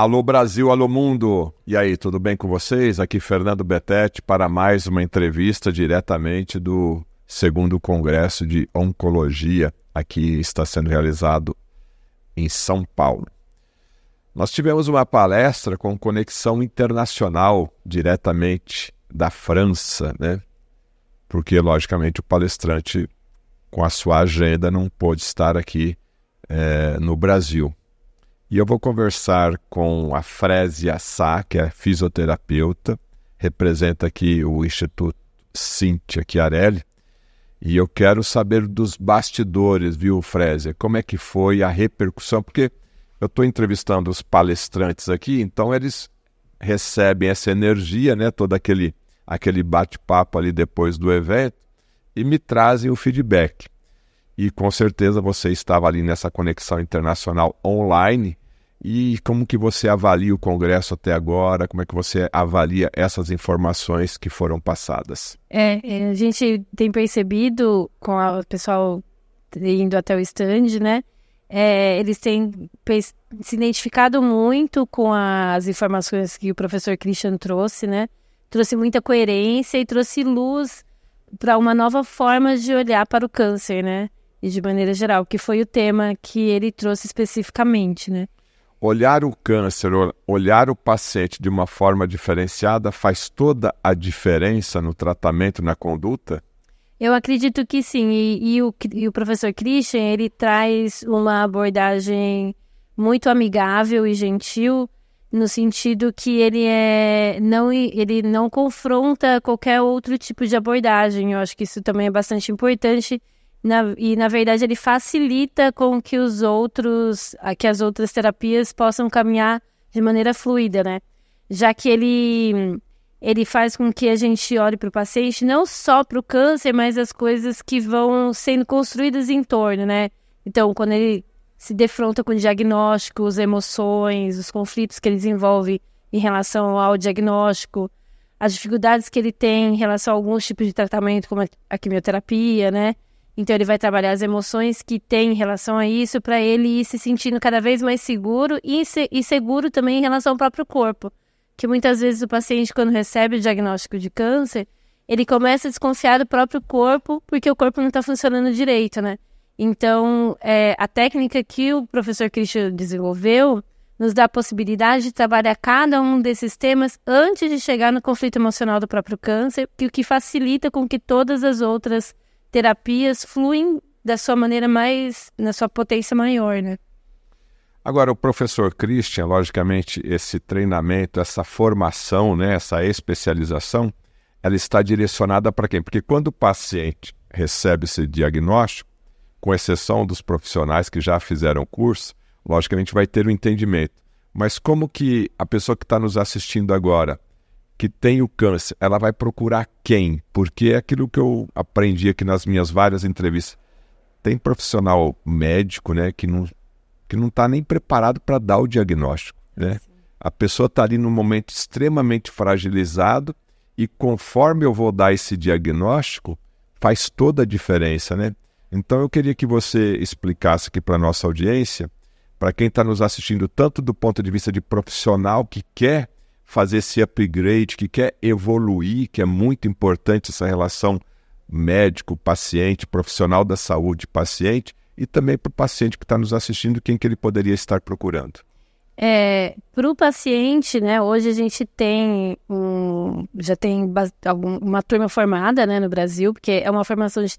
Alô Brasil, alô mundo! E aí, tudo bem com vocês? Aqui Fernando Betete para mais uma entrevista diretamente do segundo Congresso de Oncologia, aqui está sendo realizado em São Paulo. Nós tivemos uma palestra com conexão internacional diretamente da França, né? Porque, logicamente, o palestrante, com a sua agenda, não pôde estar aqui é, no Brasil. E eu vou conversar com a Frésia Sá, que é fisioterapeuta, representa aqui o Instituto Cíntia Chiarelli. E eu quero saber dos bastidores, viu, Frésia? Como é que foi a repercussão? Porque eu estou entrevistando os palestrantes aqui, então eles recebem essa energia, né? Todo aquele, aquele bate-papo ali depois do evento e me trazem o feedback. E com certeza você estava ali nessa conexão internacional online e como que você avalia o Congresso até agora? Como é que você avalia essas informações que foram passadas? É, é a gente tem percebido com o pessoal indo até o stand, né? É, eles têm se identificado muito com as informações que o professor Christian trouxe, né? Trouxe muita coerência e trouxe luz para uma nova forma de olhar para o câncer, né? E de maneira geral, que foi o tema que ele trouxe especificamente, né? olhar o câncer, olhar o paciente de uma forma diferenciada faz toda a diferença no tratamento, na conduta? Eu acredito que sim. E, e, o, e o professor Christian, ele traz uma abordagem muito amigável e gentil no sentido que ele é não ele não confronta qualquer outro tipo de abordagem. Eu acho que isso também é bastante importante na, e na verdade ele facilita com que os outros, que as outras terapias possam caminhar de maneira fluida, né? Já que ele ele faz com que a gente olhe para o paciente não só para o câncer, mas as coisas que vão sendo construídas em torno, né? Então, quando ele se defronta com diagnósticos, emoções, os conflitos que ele desenvolve em relação ao diagnóstico, as dificuldades que ele tem em relação a alguns tipos de tratamento, como a quimioterapia, né? Então ele vai trabalhar as emoções que tem em relação a isso para ele ir se sentindo cada vez mais seguro e, se, e seguro também em relação ao próprio corpo. Que muitas vezes o paciente, quando recebe o diagnóstico de câncer, ele começa a desconfiar do próprio corpo porque o corpo não está funcionando direito, né? Então, é, a técnica que o professor Christian desenvolveu nos dá a possibilidade de trabalhar cada um desses temas antes de chegar no conflito emocional do próprio câncer, o que facilita com que todas as outras terapias fluem da sua maneira mais, na sua potência maior, né? Agora, o professor Christian, logicamente, esse treinamento, essa formação, né, essa especialização, ela está direcionada para quem? Porque quando o paciente recebe esse diagnóstico, com exceção dos profissionais que já fizeram curso, logicamente vai ter o um entendimento. Mas como que a pessoa que está nos assistindo agora, que tem o câncer, ela vai procurar quem? Porque é aquilo que eu aprendi aqui nas minhas várias entrevistas. Tem profissional médico, né, que não que não está nem preparado para dar o diagnóstico, ah, né? A pessoa está ali num momento extremamente fragilizado e conforme eu vou dar esse diagnóstico, faz toda a diferença, né? Então eu queria que você explicasse aqui para nossa audiência, para quem está nos assistindo tanto do ponto de vista de profissional que quer fazer esse upgrade, que quer evoluir, que é muito importante essa relação médico-paciente, profissional da saúde-paciente, e também para o paciente que está nos assistindo, quem que ele poderia estar procurando? É, para o paciente, né, hoje a gente tem um, já tem uma turma formada né, no Brasil, porque é uma formação de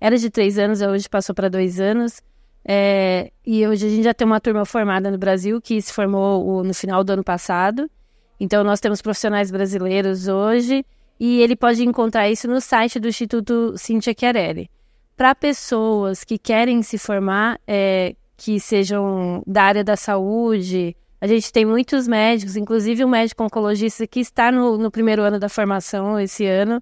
era de três anos, é hoje passou para dois anos. É, e hoje a gente já tem uma turma formada no Brasil que se formou no final do ano passado. Então, nós temos profissionais brasileiros hoje e ele pode encontrar isso no site do Instituto Cintia Chiarelli. Para pessoas que querem se formar, é, que sejam da área da saúde, a gente tem muitos médicos, inclusive um médico oncologista que está no, no primeiro ano da formação esse ano.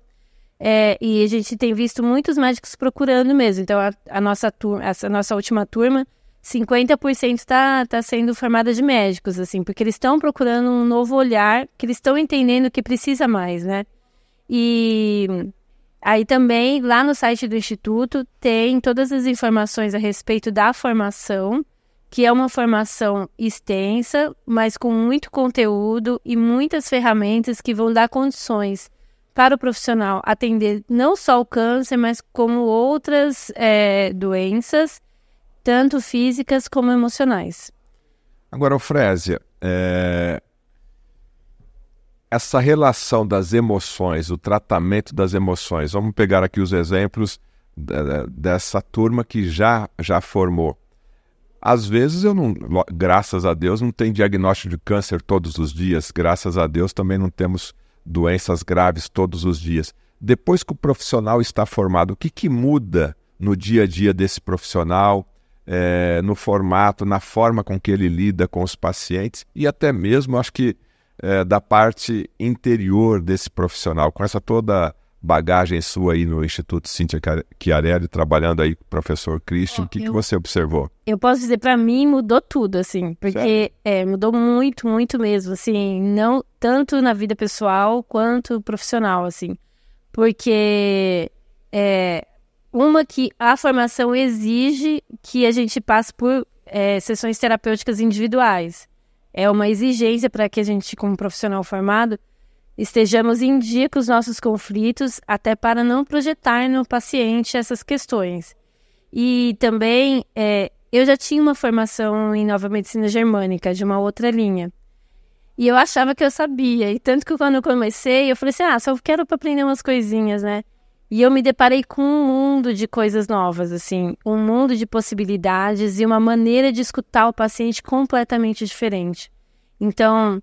É, e a gente tem visto muitos médicos procurando mesmo. Então, a, a nossa turma, nossa última turma 50% está tá sendo formada de médicos, assim, porque eles estão procurando um novo olhar, que eles estão entendendo que precisa mais, né? E aí também, lá no site do Instituto, tem todas as informações a respeito da formação, que é uma formação extensa, mas com muito conteúdo e muitas ferramentas que vão dar condições para o profissional atender não só o câncer, mas como outras é, doenças tanto físicas como emocionais. Agora, Alfrésia, é... essa relação das emoções, o tratamento das emoções, vamos pegar aqui os exemplos dessa turma que já, já formou. Às vezes eu não, graças a Deus, não tem diagnóstico de câncer todos os dias, graças a Deus também não temos doenças graves todos os dias. Depois que o profissional está formado, o que, que muda no dia a dia desse profissional? é, no formato, na forma com que ele lida com os pacientes e até mesmo, acho que, é, da parte interior desse profissional, com essa toda bagagem sua aí no Instituto Cíntia Chiarelli, trabalhando aí com o professor Christian, o oh, que, que você observou? Eu posso dizer, para mim mudou tudo, assim, porque é, mudou muito, muito mesmo, assim, não tanto na vida pessoal quanto profissional, assim, porque é, uma que a formação exige que a gente passe por é, sessões terapêuticas individuais. É uma exigência para que a gente, como profissional formado, estejamos em dia com os nossos conflitos, até para não projetar no paciente essas questões. E também, é, eu já tinha uma formação em nova medicina germânica, de uma outra linha. E eu achava que eu sabia. E tanto que quando eu comecei, eu falei assim: ah, só quero aprender umas coisinhas, né? E eu me deparei com um mundo de coisas novas, assim, um mundo de possibilidades e uma maneira de escutar o paciente completamente diferente. Então,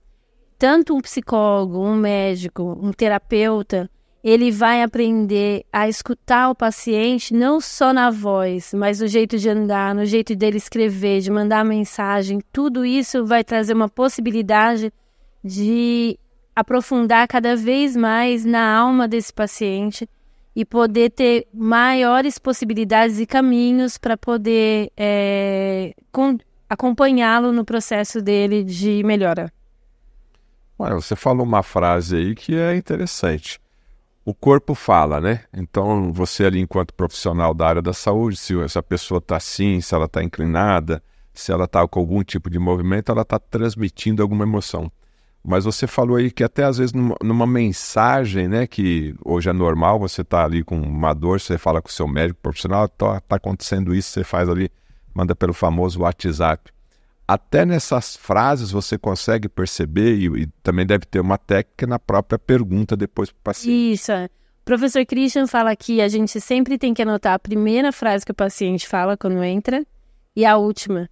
tanto um psicólogo, um médico, um terapeuta, ele vai aprender a escutar o paciente não só na voz, mas no jeito de andar, no jeito dele escrever, de mandar mensagem. Tudo isso vai trazer uma possibilidade de aprofundar cada vez mais na alma desse paciente e poder ter maiores possibilidades e caminhos para poder é, acompanhá-lo no processo dele de melhora. Olha, você falou uma frase aí que é interessante. O corpo fala, né? Então, você ali, enquanto profissional da área da saúde, se essa pessoa está assim, se ela está inclinada, se ela está com algum tipo de movimento, ela está transmitindo alguma emoção. Mas você falou aí que até às vezes numa, numa mensagem, né, que hoje é normal, você está ali com uma dor, você fala com o seu médico profissional, está tá acontecendo isso, você faz ali, manda pelo famoso WhatsApp. Até nessas frases você consegue perceber e, e também deve ter uma técnica na própria pergunta depois para o paciente. Isso. O é. professor Christian fala que a gente sempre tem que anotar a primeira frase que o paciente fala quando entra e a última.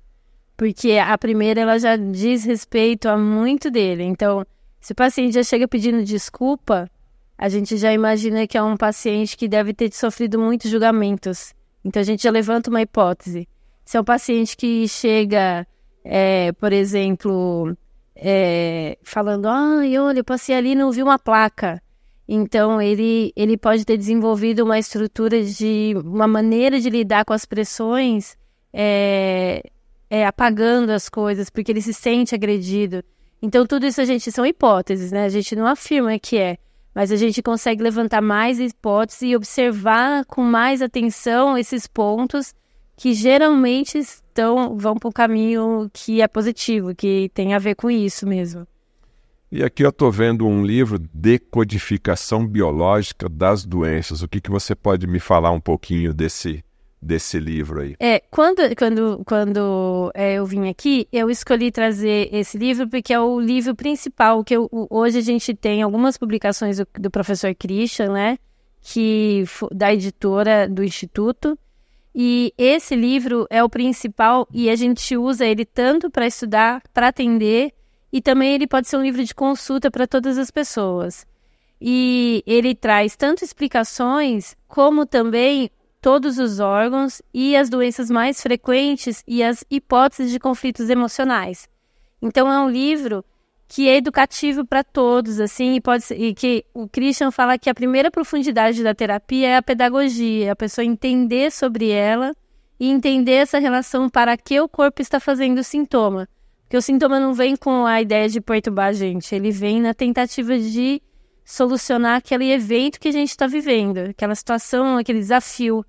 Porque a primeira ela já diz respeito a muito dele. Então, se o paciente já chega pedindo desculpa, a gente já imagina que é um paciente que deve ter sofrido muitos julgamentos. Então a gente já levanta uma hipótese. Se é um paciente que chega, é, por exemplo, é, falando, ah, olha, eu passei ali e não vi uma placa. Então ele, ele pode ter desenvolvido uma estrutura de uma maneira de lidar com as pressões é, é, apagando as coisas porque ele se sente agredido. Então, tudo isso a gente são hipóteses, né? A gente não afirma que é, mas a gente consegue levantar mais hipóteses e observar com mais atenção esses pontos que geralmente estão vão para o caminho que é positivo, que tem a ver com isso mesmo. E aqui eu estou vendo um livro Decodificação Biológica das Doenças. O que, que você pode me falar um pouquinho desse desse livro aí? É, quando, quando, quando é, eu vim aqui, eu escolhi trazer esse livro porque é o livro principal que eu, hoje a gente tem algumas publicações do, do professor Christian, né? Que da editora do instituto. E esse livro é o principal e a gente usa ele tanto para estudar, para atender e também ele pode ser um livro de consulta para todas as pessoas. E ele traz tanto explicações como também todos os órgãos e as doenças mais frequentes e as hipóteses de conflitos emocionais. Então é um livro que é educativo para todos, assim, e pode ser, e que o Christian fala que a primeira profundidade da terapia é a pedagogia, a pessoa entender sobre ela e entender essa relação para que o corpo está fazendo o sintoma. Porque o sintoma não vem com a ideia de perturbar a gente, ele vem na tentativa de solucionar aquele evento que a gente está vivendo, aquela situação, aquele desafio.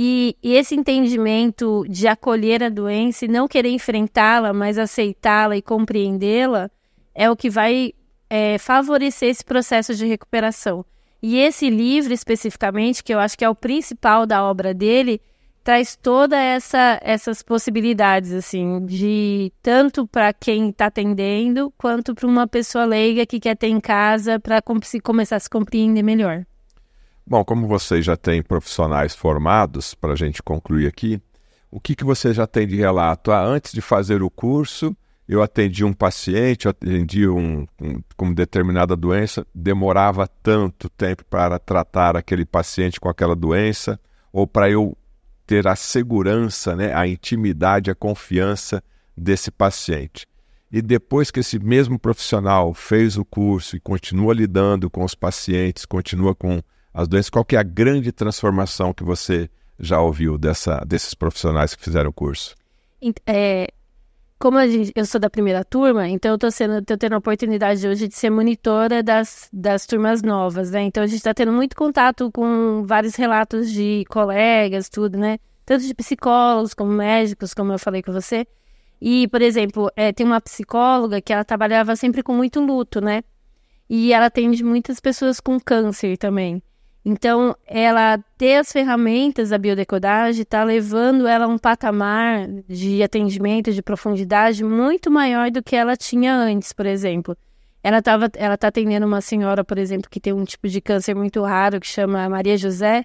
E, e esse entendimento de acolher a doença e não querer enfrentá-la, mas aceitá-la e compreendê-la, é o que vai é, favorecer esse processo de recuperação. E esse livro, especificamente, que eu acho que é o principal da obra dele, traz todas essa essas possibilidades assim de tanto para quem está atendendo quanto para uma pessoa leiga que quer ter em casa para com começar a se compreender melhor. Bom, como vocês já têm profissionais formados, para a gente concluir aqui, o que, que você já tem de relato? Ah, antes de fazer o curso, eu atendi um paciente, eu atendi um, um com determinada doença, demorava tanto tempo para tratar aquele paciente com aquela doença, ou para eu ter a segurança, né, a intimidade, a confiança desse paciente. E depois que esse mesmo profissional fez o curso e continua lidando com os pacientes, continua com as doenças, qual que é a grande transformação que você já ouviu dessa, desses profissionais que fizeram o curso? É, como eu sou da primeira turma, então eu estou tendo a oportunidade hoje de ser monitora das, das turmas novas, né? Então a gente está tendo muito contato com vários relatos de colegas, tudo, né? Tanto de psicólogos como médicos, como eu falei com você. E, por exemplo, é, tem uma psicóloga que ela trabalhava sempre com muito luto, né? E ela atende muitas pessoas com câncer também. Então, ela ter as ferramentas da biodecodagem está levando ela a um patamar de atendimento, de profundidade muito maior do que ela tinha antes, por exemplo. Ela estava, ela está atendendo uma senhora, por exemplo, que tem um tipo de câncer muito raro que chama Maria José,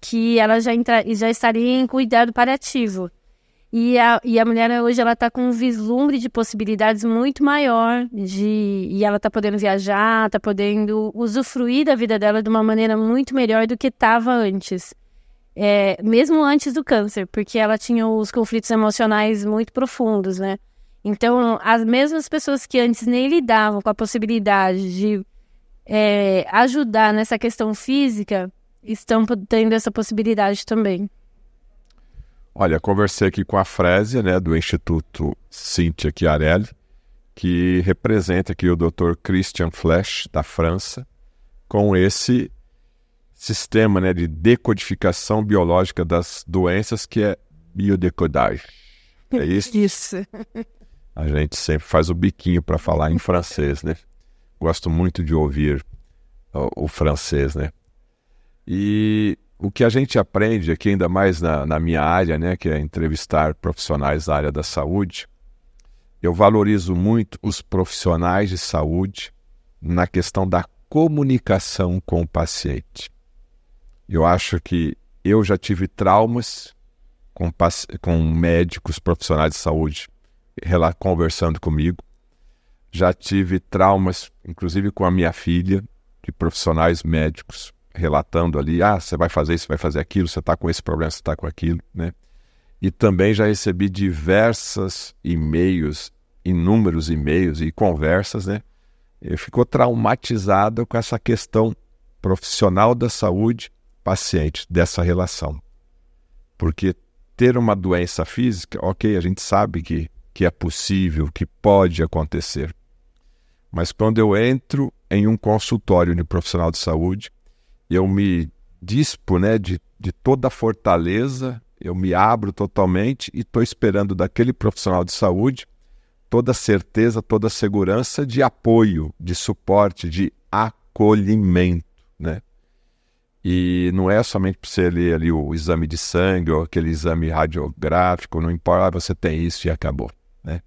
que ela já, entra, já estaria em cuidado paliativo. E a, e a mulher hoje ela tá com um vislumbre de possibilidades muito maior de e ela tá podendo viajar, tá podendo usufruir da vida dela de uma maneira muito melhor do que estava antes. É, mesmo antes do câncer, porque ela tinha os conflitos emocionais muito profundos, né? Então, as mesmas pessoas que antes nem lidavam com a possibilidade de é, ajudar nessa questão física estão tendo essa possibilidade também. Olha, conversei aqui com a Frésia, né, do Instituto Cintia Chiarelli, que representa aqui o Dr. Christian Flesch, da França, com esse sistema né, de decodificação biológica das doenças, que é biodecodagem. É isso? Isso. A gente sempre faz o biquinho para falar em francês, né? Gosto muito de ouvir o, o francês, né? E o que a gente aprende aqui, ainda mais na, na, minha área, né, que é entrevistar profissionais da área da saúde, eu valorizo muito os profissionais de saúde na questão da comunicação com o paciente. Eu acho que eu já tive traumas com, com médicos profissionais de saúde conversando comigo. Já tive traumas, inclusive com a minha filha, de profissionais médicos relatando ali, ah, você vai fazer isso, vai fazer aquilo, você está com esse problema, você está com aquilo, né? E também já recebi diversos e-mails, inúmeros e-mails e conversas, né? Eu ficou traumatizado com essa questão profissional da saúde, paciente, dessa relação. Porque ter uma doença física, ok, a gente sabe que, que é possível, que pode acontecer. Mas quando eu entro em um consultório de profissional de saúde, eu me dispo né, de, de toda a fortaleza, eu me abro totalmente e estou esperando daquele profissional de saúde toda certeza, toda segurança de apoio, de suporte, de acolhimento. Né? E não é somente para você ler ali o exame de sangue ou aquele exame radiográfico, não importa, você tem isso e acabou. Né?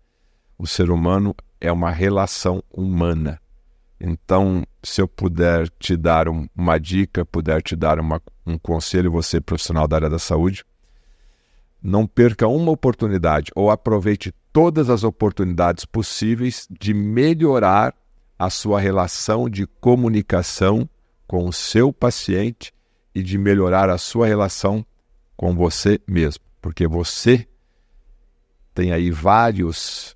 O ser humano é uma relação humana. Então, se eu puder te dar um, uma dica, puder te dar uma, um conselho, você profissional da área da saúde, não perca uma oportunidade ou aproveite todas as oportunidades possíveis de melhorar a sua relação de comunicação com o seu paciente e de melhorar a sua relação com você mesmo, porque você tem aí vários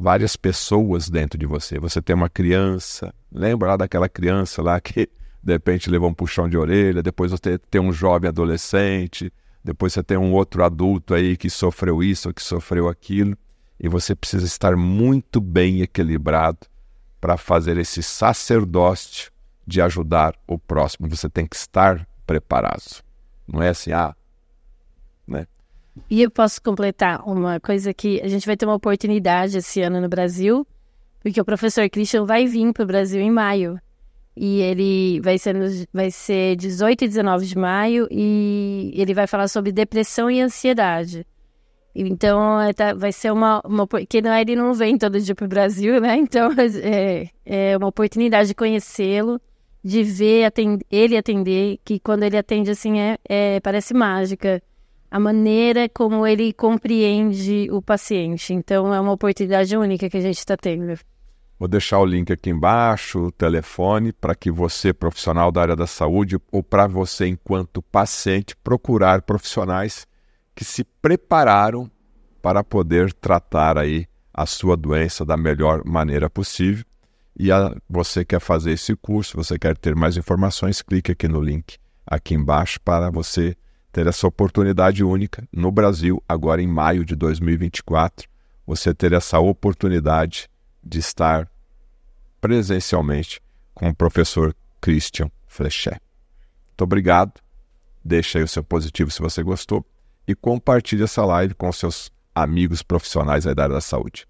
várias pessoas dentro de você. Você tem uma criança, lembra lá daquela criança lá que de repente levou um puxão de orelha, depois você tem um jovem adolescente, depois você tem um outro adulto aí que sofreu isso ou que sofreu aquilo, e você precisa estar muito bem equilibrado para fazer esse sacerdócio de ajudar o próximo. Você tem que estar preparado. Não é assim, ah, né? E eu posso completar uma coisa que a gente vai ter uma oportunidade esse ano no Brasil, porque o professor Christian vai vir para o Brasil em maio. E ele vai ser, vai ser 18 e 19 de maio e ele vai falar sobre depressão e ansiedade. Então, é, tá, vai ser uma, uma que não é, ele não vem todo dia para o Brasil, né? Então, é, é uma oportunidade de conhecê-lo, de ver atend, ele atender, que quando ele atende, assim, é, é parece mágica a maneira como ele compreende o paciente. Então, é uma oportunidade única que a gente está tendo. Vou deixar o link aqui embaixo, o telefone, para que você, profissional da área da saúde, ou para você, enquanto paciente, procurar profissionais que se prepararam para poder tratar aí a sua doença da melhor maneira possível. E a, você quer fazer esse curso, você quer ter mais informações, clique aqui no link aqui embaixo para você ter essa oportunidade única no Brasil, agora em maio de 2024, você ter essa oportunidade de estar presencialmente com o professor Christian Flechet. Muito obrigado. Deixe aí o seu positivo se você gostou e compartilhe essa live com seus amigos profissionais da área da saúde.